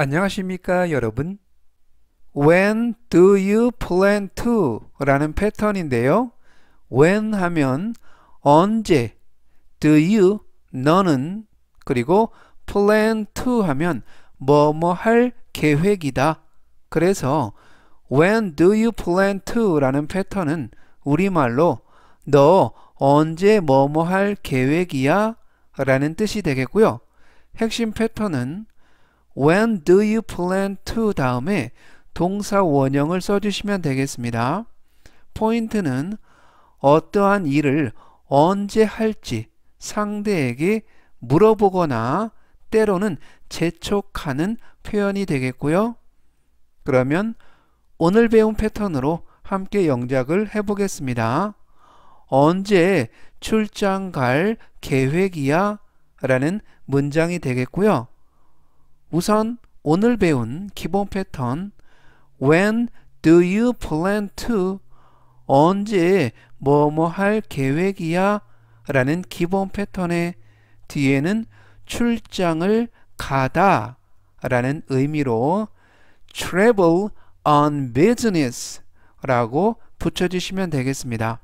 안녕하십니까 여러분 When do you plan to? 라는 패턴인데요 When 하면 언제 Do you 너는 그리고 plan to 하면 뭐뭐 뭐 할 계획이다 그래서 When do you plan to? 라는 패턴은 우리말로 너 언제 뭐뭐 뭐 할 계획이야? 라는 뜻이 되겠고요 핵심 패턴은 When do you plan to 다음에 동사 원형을 써주시면 되겠습니다. 포인트는 어떠한 일을 언제 할지 상대에게 물어보거나 때로는 재촉하는 표현이 되겠고요. 그러면 오늘 배운 패턴으로 함께 영작을 해보겠습니다. 언제 출장 갈 계획이야? 라는 문장이 되겠고요. 우선 오늘 배운 기본 패턴 When do you plan to? 언제 뭐뭐 뭐 할 계획이야? 라는 기본 패턴의 뒤에는 출장을 가다 라는 의미로 travel on business 라고 붙여주시면 되겠습니다.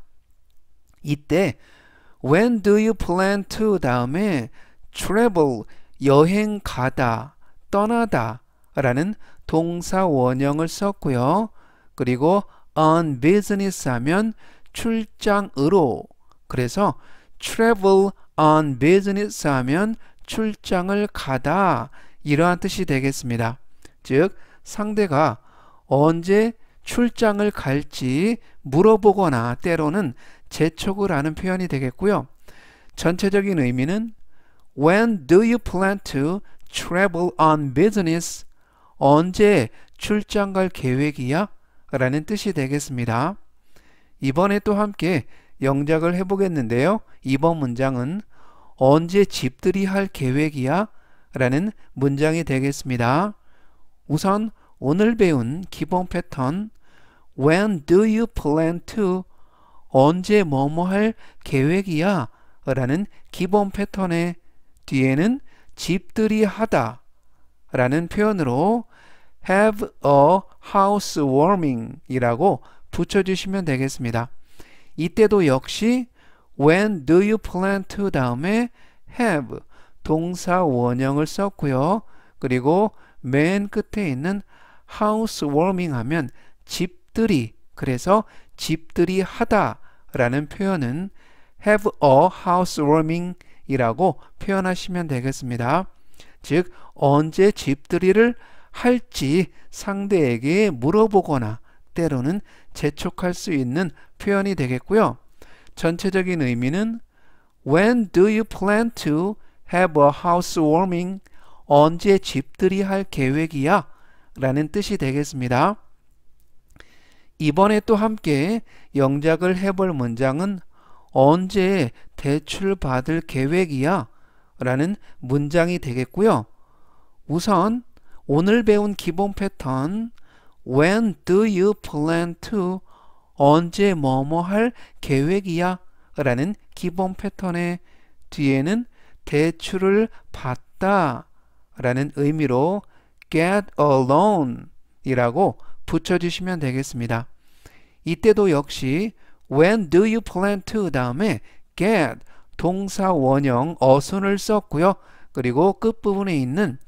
이때 when do you plan to 다음에 travel 여행 가다 떠나다 라는 동사 원형을 썼고요. 그리고 on business 하면 출장으로 그래서 travel on business 하면 출장을 가다 이러한 뜻이 되겠습니다. 즉 상대가 언제 출장을 갈지 물어보거나 때로는 재촉을 하는 표현이 되겠고요. 전체적인 의미는 When do you plan to travel on business? 언제 출장 갈 계획이야? 라는 뜻이 되겠습니다. 이번에 또 함께 영작을 해보겠는데요. 이번 문장은 언제 집들이 할 계획이야? 라는 문장이 되겠습니다. 우선 오늘 배운 기본 패턴 When do you plan to? 언제 뭐뭐 할 계획이야? 라는 기본 패턴의 뒤에는 집들이 하다 라는 표현으로 have a housewarming 이라고 붙여주시면 되겠습니다. 이때도 역시 when do you plan to 다음에 have 동사 원형을 썼고요. 그리고 맨 끝에 있는 housewarming 하면 집들이 그래서 집들이 하다 라는 표현은 have a housewarming 이라고 표현하시면 되겠습니다. 즉 언제 집들이를 할지 상대에게 물어보거나 때로는 재촉할 수 있는 표현이 되겠고요. 전체적인 의미는 When do you plan to have a housewarming? 언제 집들이 할 계획이야? 라는 뜻이 되겠습니다. 이번에 또 함께 영작을 해볼 문장은 언제 대출 받을 계획이야? 라는 문장이 되겠고요. 우선 오늘 배운 기본 패턴 When do you plan to? 언제 뭐뭐 할 계획이야? 라는 기본 패턴의 뒤에는 대출을 받다 라는 의미로 get a loan 이라고 붙여주시면 되겠습니다. 이때도 역시 When do you plan to 다음에 get 동사 원형 어순을 썼고요. 그리고 끝부분에 있는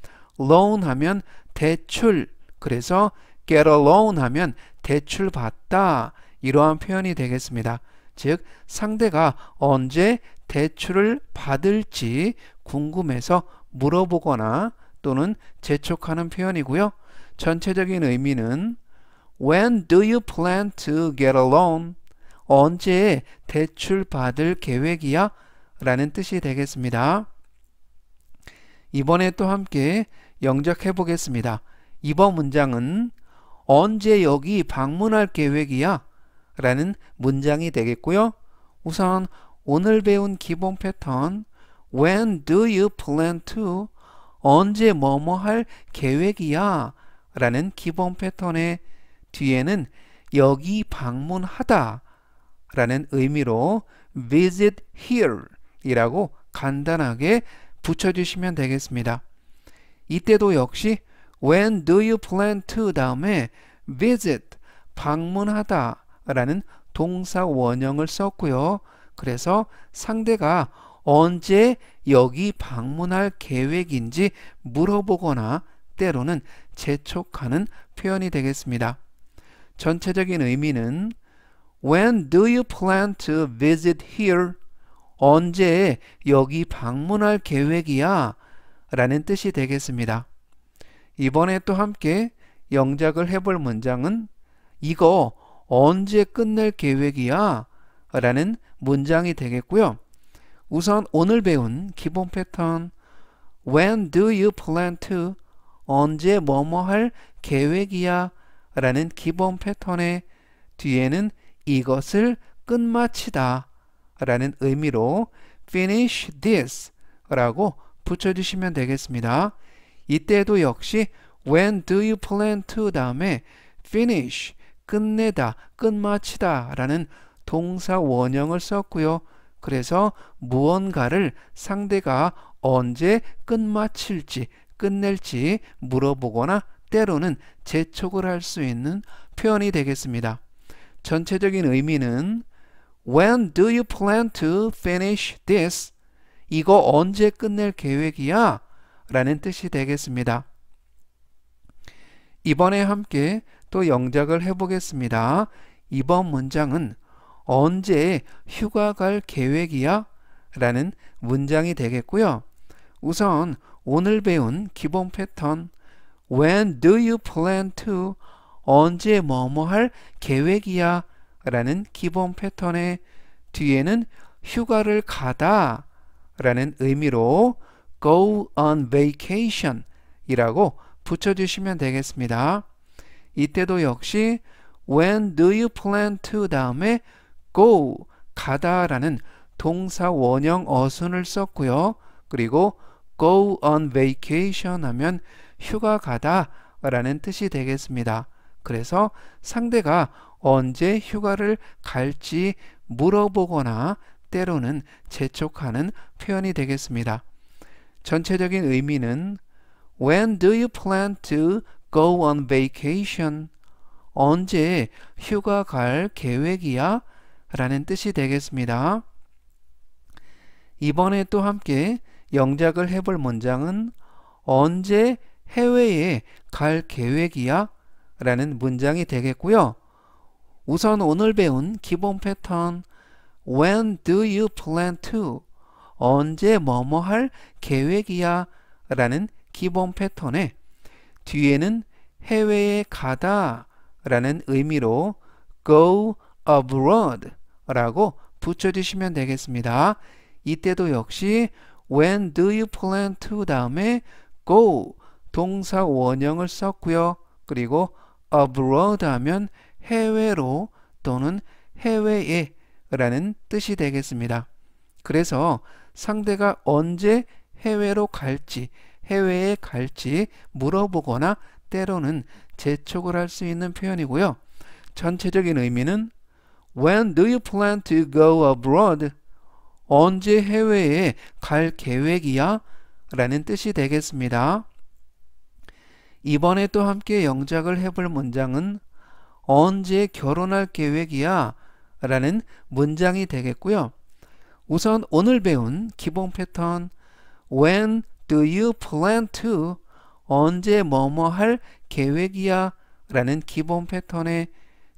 loan 하면 대출 그래서 get a loan 하면 대출 받다 이러한 표현이 되겠습니다. 즉 상대가 언제 대출을 받을지 궁금해서 물어보거나 또는 재촉하는 표현이고요. 전체적인 의미는 When do you plan to get a loan? 언제 대출 받을 계획이야? 라는 뜻이 되겠습니다. 이번에 또 함께 영작해 보겠습니다. 이번 문장은 언제 여기 방문할 계획이야? 라는 문장이 되겠고요. 우선 오늘 배운 기본 패턴 When do you plan to? 언제 뭐뭐 할 계획이야? 라는 기본 패턴의 뒤에는 여기 방문하다 라는 의미로 visit here 이라고 간단하게 붙여주시면 되겠습니다. 이때도 역시 when do you plan to 다음에 visit 방문하다 라는 동사 원형을 썼고요. 그래서 상대가 언제 여기 방문할 계획인지 물어보거나 때로는 재촉하는 표현이 되겠습니다. 전체적인 의미는 When do you plan to visit here? 언제 여기 방문할 계획이야? 라는 뜻이 되겠습니다. 이번에 또 함께 영작을 해볼 문장은 이거 언제 끝낼 계획이야? 라는 문장이 되겠고요. 우선 오늘 배운 기본 패턴 When do you plan to? 언제 뭐뭐 할 계획이야? 라는 기본 패턴의 뒤에는 이것을 끝마치다 라는 의미로 finish this 라고 붙여주시면 되겠습니다. 이때도 역시 when do you plan to 다음에 finish 끝내다 끝마치다 라는 동사 원형을 썼고요. 그래서 무언가를 상대가 언제 끝마칠지 끝낼지 물어보거나 때로는 재촉을 할 수 있는 표현이 되겠습니다. 전체적인 의미는 When do you plan to finish this? 이거 언제 끝낼 계획이야? 라는 뜻이 되겠습니다. 이번에 함께 또 영작을 해보겠습니다. 이번 문장은 언제 휴가 갈 계획이야? 라는 문장이 되겠고요. 우선 오늘 배운 기본 패턴 When do you plan to 언제 뭐뭐 뭐 할 계획이야 라는 기본 패턴의 뒤에는 휴가를 가다 라는 의미로 go on vacation 이라고 붙여주시면 되겠습니다. 이때도 역시 when do you plan to 다음에 go 가다 라는 동사 원형 어순을 썼고요. 그리고 go on vacation 하면 휴가 가다 라는 뜻이 되겠습니다. 그래서 상대가 언제 휴가를 갈지 물어보거나 때로는 재촉하는 표현이 되겠습니다. 전체적인 의미는 When do you plan to go on vacation? 언제 휴가 갈 계획이야? 라는 뜻이 되겠습니다. 이번에 또 함께 영작을 해볼 문장은 언제 해외에 갈 계획이야? 라는 문장이 되겠고요. 우선 오늘 배운 기본 패턴 When do you plan to? 언제 뭐뭐 뭐 할 계획이야? 라는 기본 패턴에 뒤에는 해외에 가다 라는 의미로 go abroad 라고 붙여주시면 되겠습니다. 이때도 역시 when do you plan to 다음에 go 동사 원형을 썼고요. 그리고 abroad 하면 해외로 또는 해외에 라는 뜻이 되겠습니다. 그래서 상대가 언제 해외로 갈지 해외에 갈지 물어보거나 때로는 재촉을 할 수 있는 표현이고요. 전체적인 의미는 When do you plan to go abroad? 언제 해외에 갈 계획이야? 라는 뜻이 되겠습니다. 이번에 또 함께 영작을 해볼 문장은 언제 결혼할 계획이야? 라는 문장이 되겠고요. 우선 오늘 배운 기본 패턴 When do you plan to? 언제 뭐뭐 할 계획이야? 라는 기본 패턴의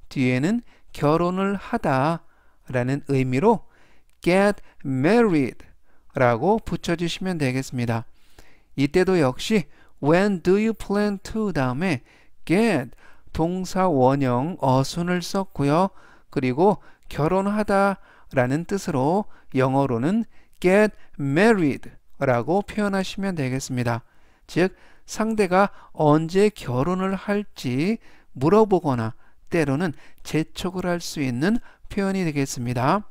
뒤에는 결혼을 하다 라는 의미로 get married 라고 붙여주시면 되겠습니다. 이때도 역시 When do you plan to 다음에 get 동사 원형 어순을 썼고요. 그리고 결혼하다 라는 뜻으로 영어로는 get married 라고 표현하시면 되겠습니다. 즉 상대가 언제 결혼을 할지 물어보거나 때로는 재촉을 할 수 있는 표현이 되겠습니다.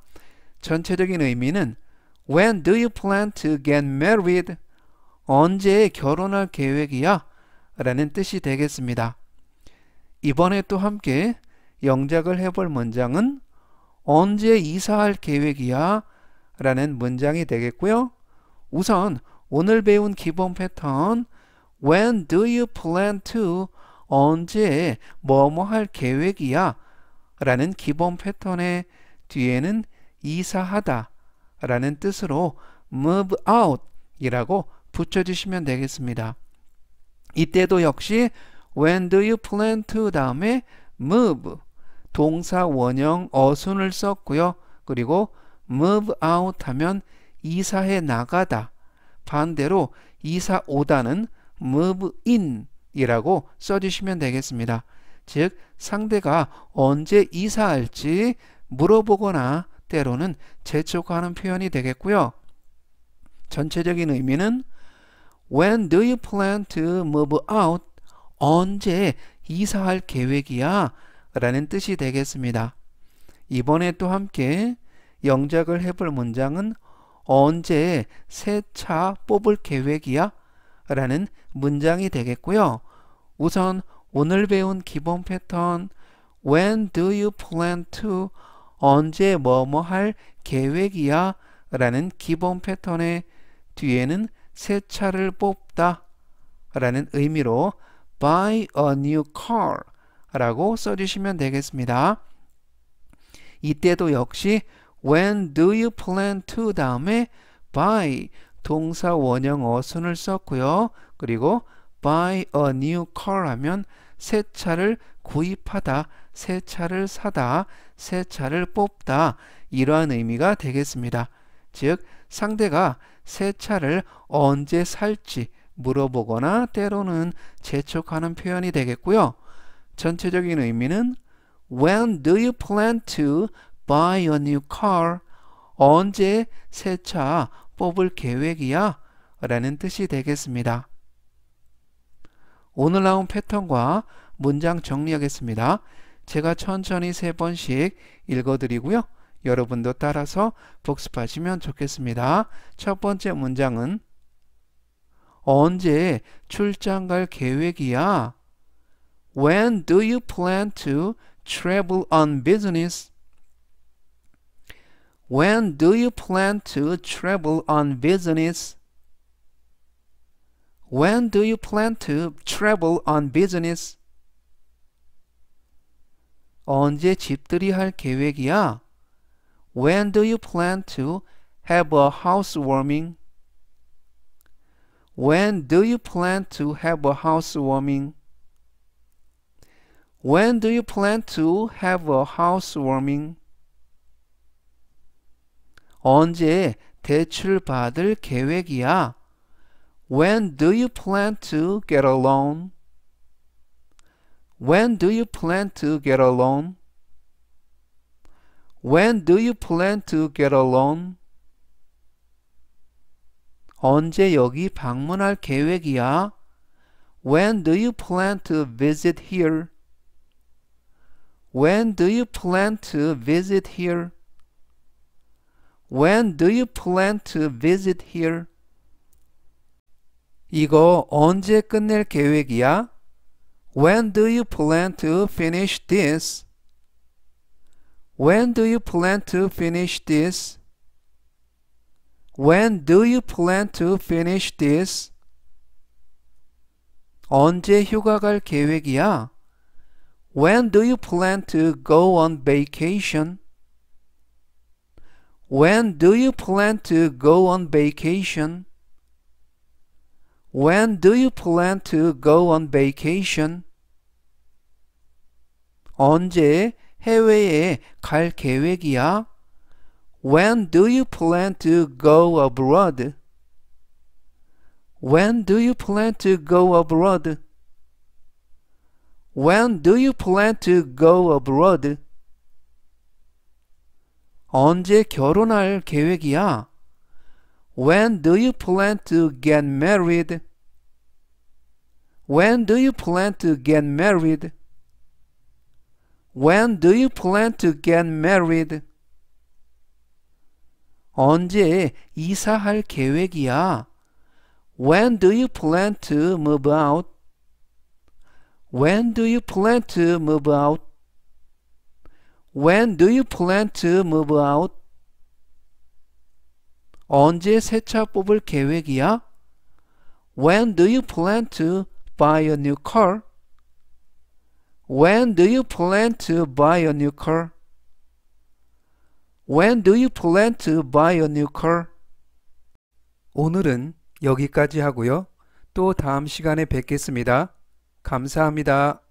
전체적인 의미는 When do you plan to get married? 언제 결혼할 계획이야? 라는 뜻이 되겠습니다. 이번에 또 함께 영작을 해볼 문장은 언제 이사할 계획이야? 라는 문장이 되겠고요. 우선 오늘 배운 기본 패턴 When do you plan to? 언제 뭐 뭐 할 계획이야? 라는 기본 패턴의 뒤에는 이사하다 라는 뜻으로 move out 이라고 붙여주시면 되겠습니다. 이때도 역시 when do you plan to 다음에 move 동사 원형 어순을 썼고요. 그리고 move out 하면 이사해 나가다. 반대로 이사 오다는 move in 이라고 써주시면 되겠습니다. 즉 상대가 언제 이사할지 물어보거나 때로는 재촉하는 표현이 되겠고요. 전체적인 의미는 When do you plan to move out? 언제 이사할 계획이야? 라는 뜻이 되겠습니다. 이번에 또 함께 영작을 해볼 문장은 언제 새 차 뽑을 계획이야? 라는 문장이 되겠고요. 우선 오늘 배운 기본 패턴 When do you plan to? 언제 뭐 뭐 할 계획이야? 라는 기본 패턴의 뒤에는 새 차를 뽑다 라는 의미로 buy a new car 라고 써주시면 되겠습니다. 이때도 역시 when do you plan to 다음에 b y 동사 원형 어순을 썼고요. 그리고 buy a new car 하면 새 차를 구입하다, 새 차를 사다, 새 차를 뽑다 이러한 의미가 되겠습니다. 즉 상대가 새 차를 언제 살지 물어보거나 때로는 재촉하는 표현이 되겠고요. 전체적인 의미는 When do you plan to buy a new car? 언제 새 차 뽑을 계획이야? 라는 뜻이 되겠습니다. 오늘 나온 패턴과 문장 정리하겠습니다. 제가 천천히 세 번씩 읽어드리고요. 여러분도 따라서 복습하시면 좋겠습니다. 첫 번째 문장은 언제 출장 갈 계획이야? When do you plan to travel on business? When do you plan to travel on business? When do you plan to travel on business? 언제 집들이 할 계획이야? When do you plan to have a housewarming? When do you plan to have a housewarming? When do you plan to have a housewarming? 언제 대출 받을 계획이야? When do you plan to get a loan? When do you plan to get a loan? When do you plan to get a loan? 언제 여기 방문할 계획이야? When do you plan to visit here? When do you plan to visit here? When do you plan to visit here? 이거 언제 끝낼 계획이야? When do you plan to finish this? When do you plan to finish this? When do you plan to finish this? 언제 휴가 갈 계획이야? When do you plan to go on vacation? When do you plan to go on vacation? When do you plan to go on vacation? 언제 해외에 갈 계획이야? When do you plan to go abroad? When do you plan to go abroad? When do you plan to go abroad? 언제 결혼할 계획이야? When do you plan to get married? When do you plan to get married? When do you plan to get married? 언제 이사할 계획이야? When do you plan to move out? When do you plan to move out? When do you plan to move out? 언제 새 뽑을 계획이야? When do you plan to buy a new car? When do you plan to buy a new car? When do you plan to buy a new car? 오늘은 여기까지 하고요. 또 다음 시간에 뵙겠습니다. 감사합니다.